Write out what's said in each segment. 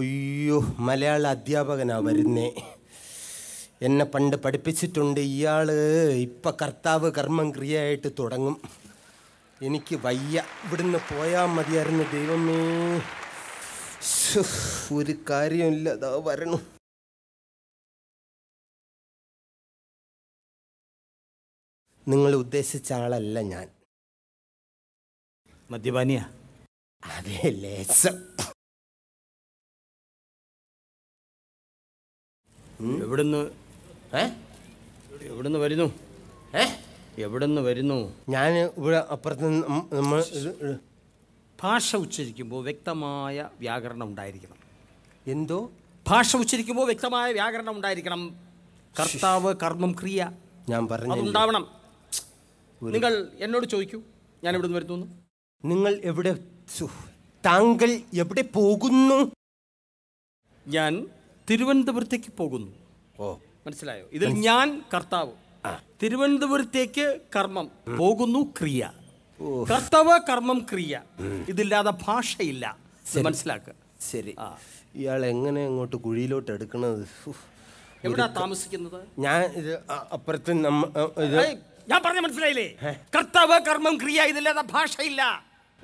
അയ്യോ മലയാള അധ്യാപകനാ വരുന്നേ എന്നെ പണ്ട് പഠിപ്പിച്ചിട്ടുണ്ട് ഇയാൾ ഇപ്പം കർത്താവ് കർമ്മം ക്രിയയായിട്ട് തുടങ്ങും എനിക്ക് വയ്യ ഇവിടുന്ന് പോയാൽ മതിയായിരുന്നു ദൈവമേ ഒരു കാര്യമില്ല അതാ വരണം നിങ്ങൾ ഉദ്ദേശിച്ച ആളല്ല ഞാൻ മദ്യപാനിയാ അതെ ലേശം എവിടുന്ന് എവിടുന്ന് വരുന്നു ഏ എവിടുന്ന് വരുന്നു ഞാൻ ഇവിടെ അപ്പുറത്ത് നമ്മൾ ഭാഷ ഉച്ചരിക്കുമ്പോൾ വ്യക്തമായ വ്യാകരണം ഉണ്ടായിരിക്കണം എന്തോ ഭാഷ ഉച്ചരിക്കുമ്പോൾ വ്യക്തമായ വ്യാകരണം ഉണ്ടായിരിക്കണം കർത്താവ് കർമ്മം ക്രിയ ഞാൻ പറഞ്ഞു ഉണ്ടാവണം നിങ്ങൾ എന്നോട് ചോദിക്കൂ ഞാൻ എവിടുന്ന് വരുന്നു നിങ്ങൾ എവിടെ താങ്കൾ എവിടെ പോകുന്നു ഞാൻ തിരുവനന്തപുരത്തേക്ക് പോകുന്നു ഓ മനസ്സിലായോ ഇതിൽ ഞാൻ കർത്താവ് തിരുവനന്തപുരത്തേക്ക് കർമ്മം പോകുന്നു ക്രിയ കർത്തവ കർമ്മം ക്രിയ ഇതില്ലാതെ ഭാഷയില്ല മനസ്സിലാക്കുക ശരി ഇയാൾ എങ്ങനെ അങ്ങോട്ട് കുഴിയിലോട്ട് എടുക്കണത് എവിടാ താമസിക്കുന്നത് ഞാൻ ഇത് അപ്പുറത്ത് ഞാൻ പറഞ്ഞ മനസ്സിലായില്ലേ കർത്തവ കർമ്മം ക്രിയ ഇതില്ലാതെ ഭാഷയില്ല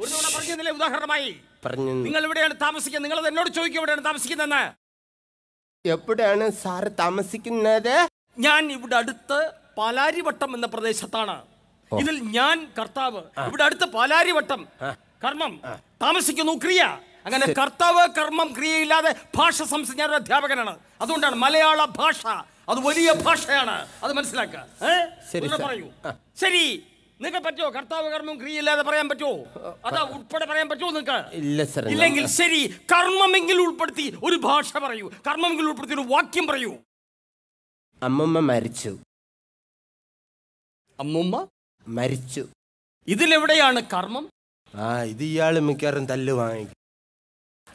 ഒരു തവണ പറഞ്ഞതിലെ ഉദാഹരണമായി പറഞ്ഞു നിങ്ങൾ എവിടെയാണ് താമസിക്കുന്നത് നിങ്ങൾ എന്നോട് ചോദിക്കും എവിടെയാണ് താമസിക്കുന്നതെന്ന് എവിടെയാണ് സാറ് താമസിക്കുന്നത് ഞാൻ ഇവിടെ അടുത്ത് പാലാരിവട്ടം എന്ന പ്രദേശത്താണ് ഇതിൽ ഞാൻ കർത്താവ് ഇവിടെ അടുത്ത് പാലാരിവട്ടം കർമ്മം താമസിക്കുന്നു ക്രിയ അങ്ങനെ കർത്താവ് കർമ്മം ക്രിയയില്ലാതെ ഭാഷ സംസാരിച്ച ഒരു അധ്യാപകനാണ് അതുകൊണ്ടാണ് മലയാള ഭാഷ അത് വലിയ ഭാഷയാണ് അത് മനസ്സിലാക്കുക ശരി നിങ്ങൾക്ക് പറ്റുമോ കർത്താവ് കർമ്മം ക്രിയയില്ലാതെ പറയാൻ പറ്റുമോ അതാ ഉൾപ്പെടെ പറയാൻ പറ്റുമോ നിങ്ങൾക്ക് ഇല്ല സർ ഇല്ലെങ്കിൽ ശരി കർമ്മമെങ്കിൽ ഉൾപ്പെടുത്തി ഒരു ഭാഷ പറയൂ കർമ്മമെങ്കിൽ ഉൾപ്പെടുത്തി ഒരു വാക്യം പറയൂ അമ്മമ്മ മരിച്ചു അമ്മമ്മ മരിച്ചു ഇതിലെവിടെയാണ് കർമ്മം ആ ഇത് ഇയാൾ മിക്കവാറും തല്ല് വാങ്ങിക്കും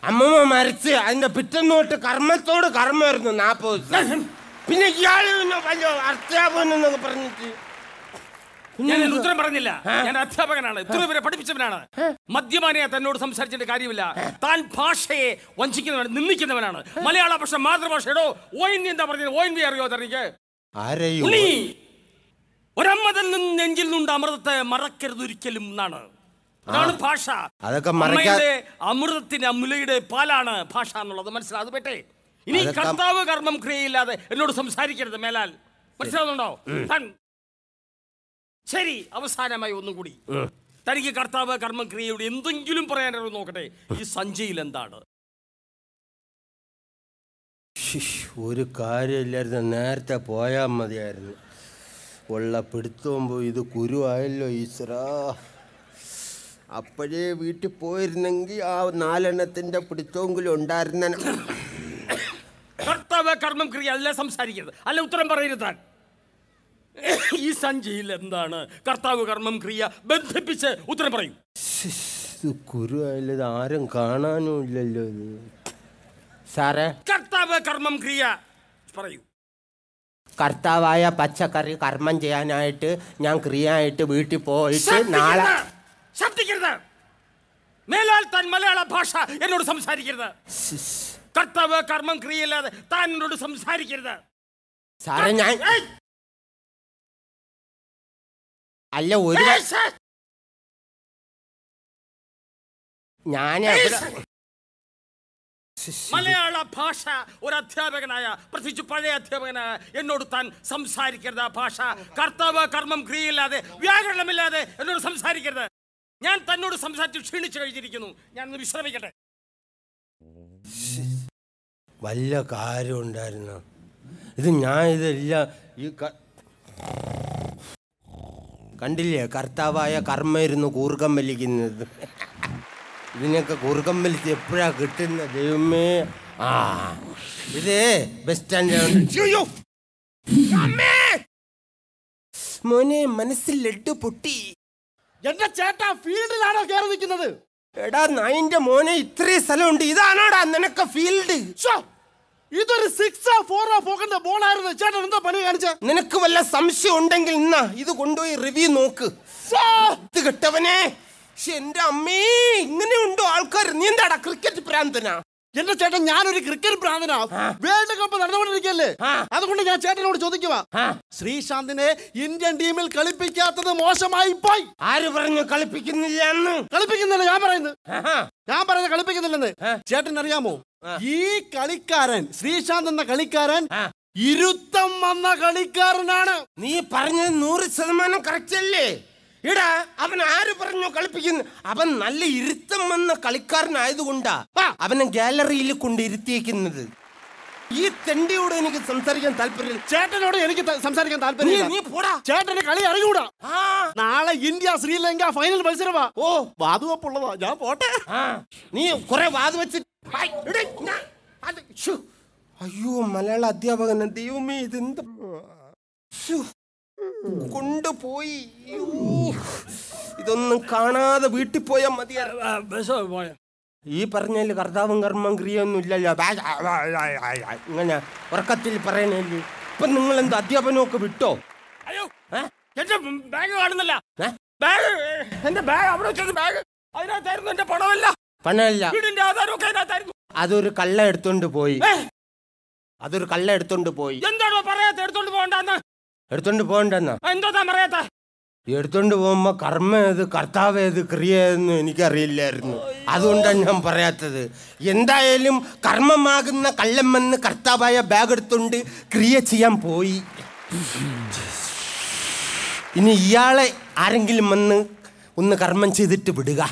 അമ്മമ്മ മരിച്ച് അതിന്റെ പിറ്റന്നോട്ട് കർമ്മത്തോട് കർമ്മമായിരുന്നു നാപ്പത് പിന്നെ ഇയാൾ പറഞ്ഞിട്ട് ഞാൻ ഉത്തരം പറഞ്ഞില്ല ഞാൻ അധ്യാപകനാണ് ഇത്രവരെ പഠിപ്പിച്ചവനാണ് മദ്യപാനിയെ തന്നോട് സംസാരിച്ചിട്ട് കാര്യമില്ല താൻ ഭാഷയെ വഞ്ചിക്കുന്നവനാണ് നിന്ദിക്കുന്നവനാണ് മലയാള ഭാഷ മാതൃഭാഷയുടെ ഓ എൻ എന്താ പറഞ്ഞത് ഓ എൻ വി അറിയോ തനിക്ക് ഒരമ്മതൻ നെഞ്ചിൽ നിന്നുണ്ട് അമൃതത്തെ മറക്കരുതൊരിക്കലും എന്നാണ് അതാണ് ഭാഷ അതൊക്കെ അമൃതത്തിന്റെ അമുലയുടെ പാലാണ് ഭാഷ എന്നുള്ളത് മനസ്സിലാവും അത് ഇനി കർത്താവ് കർമ്മം ക്രിയയില്ലാതെ എന്നോട് സംസാരിക്കരുത് മേലാൽ മനസ്സിലാവുന്നുണ്ടോ ശരി അവസാനമായി ഒന്നും കൂടി തനിക്ക് കർത്താവ് കർമ്മക്രിയോട് എന്തെങ്കിലും പറയാനോ നോക്കട്ടെ ഈ സഞ്ജയിൽ എന്താണ് ഒരു കാര്യമില്ലായിരുന്നു നേരത്തെ പോയാൽ മതിയായിരുന്നു ഉള്ള പിടുത്തുമ്പോൾ ഇത് കുരുവായല്ലോ ഈശ്വരാ അപ്പോഴേ വീട്ടിൽ പോയിരുന്നെങ്കിൽ ആ നാലെണ്ണത്തിൻ്റെ പിടുത്തമെങ്കിലും ഉണ്ടായിരുന്ന കർത്താവ് കർമ്മം ക്രിയ അല്ല സംസാരിക്കരുത് അല്ല ഉത്തരം പറയരുത് ഈ സഞ്ചിയിൽ എന്താണ് കർത്താവ് കർമ്മം ക്രിയ ബന്ധിപ്പിച്ച് ഉത്തരം പറയും കുരു ആയാലും ആരും കാണാനും ഇല്ലല്ലോ ഇത് സാറേ കർത്താവ് കർമ്മം ക്രിയ പറയൂ കർത്താവായ പച്ചക്കറി കർമ്മം ചെയ്യാനായിട്ട് ഞാൻ ക്രിയ ആയിട്ട് വീട്ടിൽ പോയിട്ട് നാളെ ശബ്ദിക്കരുത് മേലാൽ താൻ മലയാള ഭാഷ എന്നോട് സംസാരിക്കരുത് കർത്താവ് കർമ്മം ക്രിയ അല്ലാതെ താൻ എന്നോട് സംസാരിക്കരുത് സാറേ ഞാൻ അല്ല ഒരു ഞാൻ മലയാള ഭാഷ ഒരു അധ്യാപകനായ പ്രത്യേകിച്ച് പഴയ അധ്യാപകനായ എന്നോട് താൻ സംസാരിക്കരുത് ആ ഭാഷ കർത്താവ് കർമ്മം ക്രിയയില്ലാതെ വ്യാകരണമില്ലാതെ എന്നോട് സംസാരിക്കരുത് ഞാൻ തന്നോട് സംസാരിച്ച് ക്ഷീണിച്ചു കഴിഞ്ഞിരിക്കുന്നു ഞാൻ വിശ്രമിക്കട്ടെ വല്ല കാര്യം ഉണ്ടായിരുന്നു ഇത് ഞാൻ ഇതെല്ലാം ഈ കണ്ടില്ലേ കർത്താവായ കർമ്മയിരുന്നു കൂർഗം വലിക്കുന്നത് ഇതിനൊക്കെ കൂർഗം വലിച്ച് എപ്പോഴാ കിട്ടുന്ന ദൈവമേ ആ ഇതേ ബസ് സ്റ്റാൻഡ് മോനെ മനസ്സിൽ ലഡ് പൊട്ടി എന്റെ ചേട്ടാ ഫീൽഡിലാണോ കയറി നിൽക്കുന്നത് എടാ നായിന്റെ മോനെ ഇത്രയും സ്ഥലമുണ്ട് ഇതാണോടാ നിനക്ക് ഫീൽഡ് ഇതൊരു സിക്സോ ഫോറോ ബോൾ ബോളായിരുന്നു ചേട്ടൻ എന്താ പണി കാണിച്ച നിനക്ക് വല്ല സംശയം ഉണ്ടെങ്കിൽ ഇന്നാ ഇത് കൊണ്ടുപോയി റിവ്യൂ നോക്ക് ഇത് കിട്ടവനെ എന്റെ അമ്മേ ഇങ്ങനെ ഉണ്ടോ ആൾക്കാർ നീ എന്താടാ ക്രിക്കറ്റ് പ്രാന്തനാ എന്റെ ചേട്ടൻ ഞാനൊരു ക്രിക്കറ്റ് പ്രാന്തനാ വേൾഡ് കപ്പ് നടന്നുകൊണ്ടിരിക്കല്ലേ അതുകൊണ്ട് ഞാൻ ചേട്ടനോട് ചോദിക്കുക ശ്രീശാന്തിനെ ഇന്ത്യൻ ടീമിൽ കളിപ്പിക്കാത്തത് മോശമായി പോയി ആര് പറഞ്ഞു കളിപ്പിക്കുന്നില്ല എന്ന് കളിപ്പിക്കുന്നില്ല ഞാൻ പറയുന്നത് ഞാൻ പറയുന്നത് കളിപ്പിക്കുന്നില്ലെന്ന് ചേട്ടൻ അറിയാമോ ഈ കളിക്കാരൻ ശ്രീശാന്ത് എന്ന കളിക്കാരൻ ഇരുത്തം വന്ന കളിക്കാരനാണ് നീ പറഞ്ഞത് നൂറ് ശതമാനം കറക്റ്റ് അല്ലേ ഇടാ അവൻ ആര് പറഞ്ഞു കളിപ്പിക്കുന്നു അവൻ നല്ല ഇരുത്തം വന്ന കളിക്കാരനായതുകൊണ്ടാ അവനെ ഗാലറിയിൽ കൊണ്ടിരുത്തിയേക്കുന്നത് ഈ തെണ്ടിയോട് എനിക്ക് സംസാരിക്കാൻ താല്പര്യം ചേട്ടനോട് എനിക്ക് സംസാരിക്കാൻ താല്പര്യം നീ പോടാ ചേട്ടന് കളി അറിയൂടാ നാളെ ഇന്ത്യ ശ്രീലങ്ക ഫൈനൽ മത്സരമാ ഓ വാതുവപ്പുള്ളതാ ഞാൻ പോട്ടെ നീ കുറെ വെച്ചിട്ട് അയ്യോ മലയാള അധ്യാപകൻ ദൈവമേ ഇതെന്ത് കൊണ്ടുപോയി ഇതൊന്നും കാണാതെ വീട്ടിൽ പോയാൽ മതി ഈ പറഞ്ഞാല് കർത്താവും കർമ്മം ക്രിയൊന്നും ഇല്ലല്ലോ ഇങ്ങനെ ഉറക്കത്തിൽ പറയണല്ലേ ഇപ്പൊ നിങ്ങൾ എന്ത് അധ്യാപനമൊക്കെ വിട്ടോ ബാഗ് എന്റെ ബാഗ് കാണുന്നില്ല എന്റെ ബാഗ് അവിടെ വെച്ചത് ബാഗ് അതിനകത്തായിരുന്നു എന്റെ പണമല്ല പണമല്ല അതൊരു കള്ള എടുത്തോണ്ട് പോയി അതൊരു കള്ള എടുത്തോണ്ട് പോയി എടുത്തോണ്ട് പോകണ്ടെന്ന് എടുത്തോണ്ട് പോകുമ്പോ കർമ്മ ഏത് കർത്താവ് ഏത് ക്രിയ ഏതെന്ന് എനിക്കറിയില്ലായിരുന്നു അതുകൊണ്ടാണ് ഞാൻ പറയാത്തത് എന്തായാലും കർമ്മമാകുന്ന കള്ളമ്മെന്ന് കർത്താവായ ബാഗ് എടുത്തോണ്ട് ക്രിയ ചെയ്യാൻ പോയി ഇനി ഇയാളെ ആരെങ്കിലും വന്ന് ഒന്ന് കർമ്മം ചെയ്തിട്ട് വിടുക